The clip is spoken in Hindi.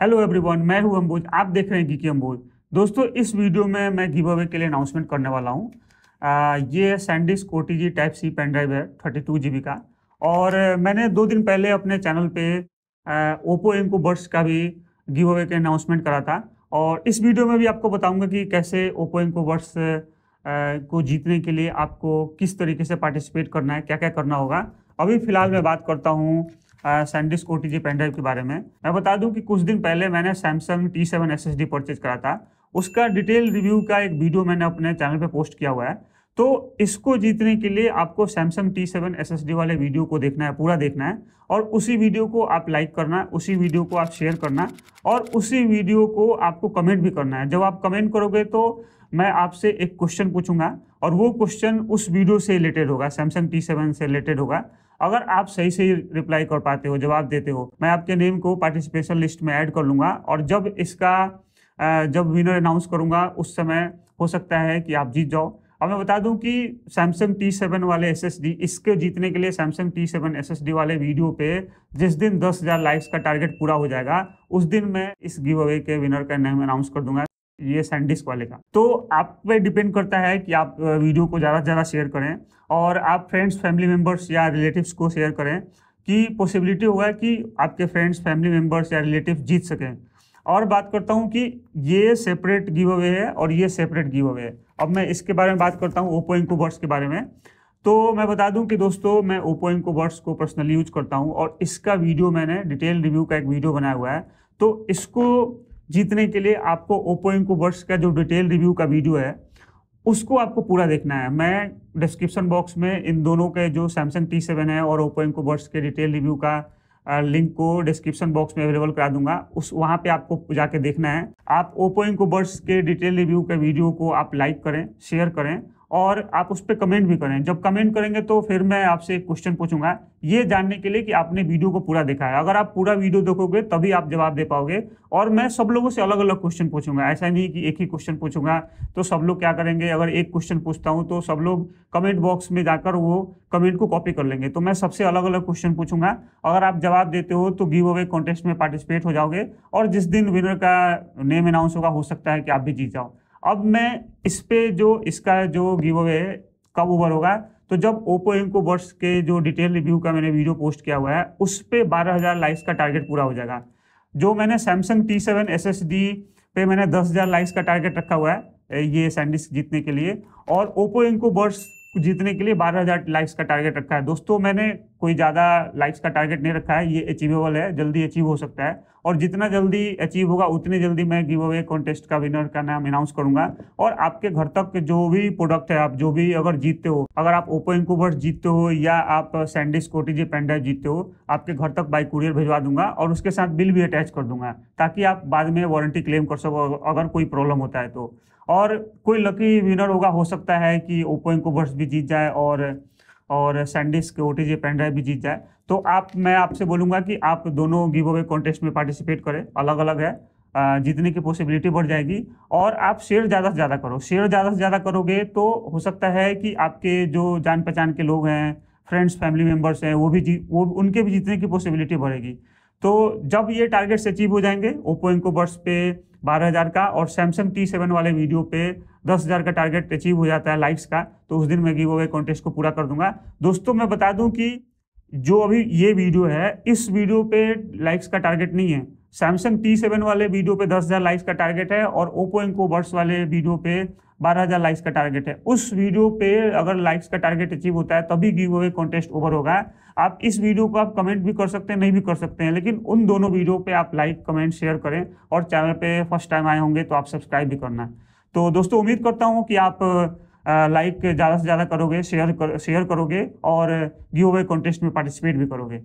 हेलो एवरीवन मैं हूं अम्बोज आप देख रहे हैं गिकी अम्बोज दोस्तों इस वीडियो में मैं गिव अवे के लिए अनाउंसमेंट करने वाला हूं ये SanDisk OTG type C pen drive है थर्टी टू जी का और मैंने दो दिन पहले अपने चैनल पे ओप्पो एम को बर्ड्स का भी गिव अवे के अनाउंसमेंट करा था और इस वीडियो में भी आपको बताऊँगा कि कैसे ओप्पो एम को बर्ड्स को जीतने के लिए आपको किस तरीके से पार्टिसिपेट करना है क्या क्या करना होगा अभी फ़िलहाल मैं बात करता हूँ सैंडिस्क ओ पेन ड्राइव के बारे में मैं बता दूं कि कुछ दिन पहले मैंने Samsung T seven S S D purchase करा था उसका डिटेल रिव्यू का एक वीडियो मैंने अपने चैनल पर पोस्ट किया हुआ है तो इसको जीतने के लिए आपको Samsung T seven S S D वाले वीडियो को देखना है पूरा देखना है और उसी वीडियो को आप लाइक करना है उसी वीडियो को आप शेयर करना है और उसी वीडियो को आपको कमेंट भी करना है जब आप कमेंट करोगे तो मैं आपसे एक क्वेश्चन पूछूंगा और वो क्वेश्चन उस वीडियो से रिलेटेड होगा सैमसंग टी सेवन से रिलेटेड होगा अगर आप सही सही रिप्लाई कर पाते हो जवाब देते हो मैं आपके नेम को पार्टिसिपेशन लिस्ट में ऐड कर लूँगा और जब इसका जब विनर अनाउंस करूँगा उस समय हो सकता है कि आप जीत जाओ अब मैं बता दूं कि सैमसंग टी सेवन वाले एस इसके जीतने के लिए सैमसंग टी सेवन एस वाले वीडियो पे जिस दिन दस हज़ार लाइक्स का टारगेट पूरा हो जाएगा उस दिन मैं इस गिव अवे के विनर का नाम अनाउंस कर दूंगा ये सैंडिस्क वाले का तो आप पे डिपेंड करता है कि आप वीडियो को ज़्यादा से ज़्यादा शेयर करें और आप फ्रेंड्स फैमिली मेम्बर्स या रिलेटिव्स को शेयर करें कि पॉसिबिलिटी होगा कि आपके फ्रेंड्स फैमिली मेम्बर्स या रिलेटिव जीत सकें और बात करता हूँ कि ये सेपरेट गिव अवे है और ये सेपरेट गिव अवे है अब मैं इसके बारे में बात करता हूँ ओप्पो बर्ड्स के बारे में तो मैं बता दूं कि दोस्तों मैं ओप्पो बर्ड्स को पर्सनली यूज करता हूं और इसका वीडियो मैंने डिटेल रिव्यू का एक वीडियो बनाया हुआ है तो इसको जीतने के लिए आपको ओप्पो इनको वर्ष का जो डिटेल रिव्यू का वीडियो है उसको आपको पूरा देखना है मैं डिस्क्रिप्शन बॉक्स में इन दोनों के जो सैमसंग टी सेवन है और ओप्पो इनको वर्ष के डिटेल रिव्यू का लिंक को डिस्क्रिप्शन बॉक्स में अवेलेबल करा दूंगा उस वहाँ पे आपको जाके देखना है आप ओप्पो इनको वर्ष के डिटेल रिव्यू के वीडियो को आप लाइक करें शेयर करें और आप उस पर कमेंट भी करें जब कमेंट करेंगे तो फिर मैं आपसे एक क्वेश्चन पूछूंगा ये जानने के लिए कि आपने वीडियो को पूरा देखा है अगर आप पूरा वीडियो देखोगे तभी आप जवाब दे पाओगे और मैं सब लोगों से अलग अलग क्वेश्चन पूछूंगा ऐसा नहीं कि एक ही क्वेश्चन पूछूंगा तो सब लोग क्या करेंगे अगर एक क्वेश्चन पूछता हूँ तो सब लोग कमेंट बॉक्स में जाकर वो कमेंट को कॉपी कर लेंगे तो मैं सबसे अलग अलग क्वेश्चन पूछूंगा अगर आप जवाब देते हो तो गिव अवे कॉन्टेस्ट में पार्टिसिपेट हो जाओगे और जिस दिन विनर का नेम अनाउंस होगा हो सकता है कि आप भी जीत जाओ अब मैं इस पर जो इसका जो गिव अवे है कब ओवर होगा तो जब ओप्पो इनको वर्ड्स के जो डिटेल रिव्यू का मैंने वीडियो पोस्ट किया हुआ है उस पर बारह हज़ार लाइक्स का टारगेट पूरा हो जाएगा जो मैंने Samsung T seven S S D पे मैंने दस हज़ार लाइक्स का टारगेट रखा हुआ है ये सैंडिस्क जीतने के लिए और ओप्पो इनको बर्ड्स जीतने के लिए बारह हज़ार लाइक्स का टारगेट रखा है दोस्तों मैंने कोई ज़्यादा लाइक्स का टारगेट नहीं रखा है ये अचीवेबल है जल्दी अचीव हो सकता है और जितना जल्दी अचीव होगा उतनी जल्दी मैं गिव अवे कॉन्टेस्ट का विनर का नाम अनाउंस करूंगा और आपके घर तक के जो भी प्रोडक्ट है आप जो भी अगर जीतते हो अगर आप ओप्पो इंकूबर्स जीतते हो या आप सैंडिस स्कोटी जी पेनड्राइव जीतते हो आपके घर तक बाई कुरियर भिजवा दूंगा और उसके साथ बिल भी अटैच कर दूंगा ताकि आप बाद में वारंटी क्लेम कर सको अगर कोई प्रॉब्लम होता है तो और कोई लकी विनर होगा हो सकता है कि ओप्पो इंकोबर्स भी जीत जाए और और सैंडिस के ओ टी जी पेनड्राइव भी जीत जाए तो आप मैं आपसे बोलूँगा कि आप दोनों गिव अवे कॉन्टेस्ट में पार्टिसिपेट करें अलग अलग है जीतने की पॉसिबिलिटी बढ़ जाएगी और आप शेयर ज़्यादा से ज़्यादा करो शेयर ज़्यादा से ज़्यादा करोगे तो हो सकता है कि आपके जो जान पहचान के लोग हैं फ्रेंड्स फैमिली मेम्बर्स हैं वो भी जी वो उनके भी जीतने की पॉसिबिलिटी बढ़ेगी तो जब ये टारगेट्स अचीव हो जाएंगे ओप्पो इनको बर्स पे बारह हज़ार का और सैमसंग टी सेवन वाले वीडियो पे दस हज़ार का टारगेट अचीव हो जाता है लाइक्स का तो उस दिन मैं गिव अवे कॉन्टेस्ट को पूरा कर दूंगा दोस्तों मैं बता दूं कि जो अभी ये वीडियो है इस वीडियो पे लाइक्स का टारगेट नहीं है सैमसंग टी सेवन वाले वीडियो पे दस हज़ार लाइक्स का टारगेट है और ओप्पो इनको बर्ड्स वाले वीडियो पे बारह हज़ार लाइक्स का टारगेट है उस वीडियो पे अगर लाइक्स का टारगेट अचीव होता है तभी गिव अवे कॉन्टेस्ट ओवर होगा आप इस वीडियो को आप कमेंट भी कर सकते हैं नहीं भी कर सकते हैं लेकिन उन दोनों वीडियो पे आप लाइक कमेंट शेयर करें और चैनल पर फर्स्ट टाइम आए होंगे तो आप सब्सक्राइब भी करना तो दोस्तों उम्मीद करता हूँ कि आप लाइक ज़्यादा से ज़्यादा करोगे शेयर कर शेयर करोगे और गिव अवे कॉन्टेस्ट में पार्टिसिपेट भी करोगे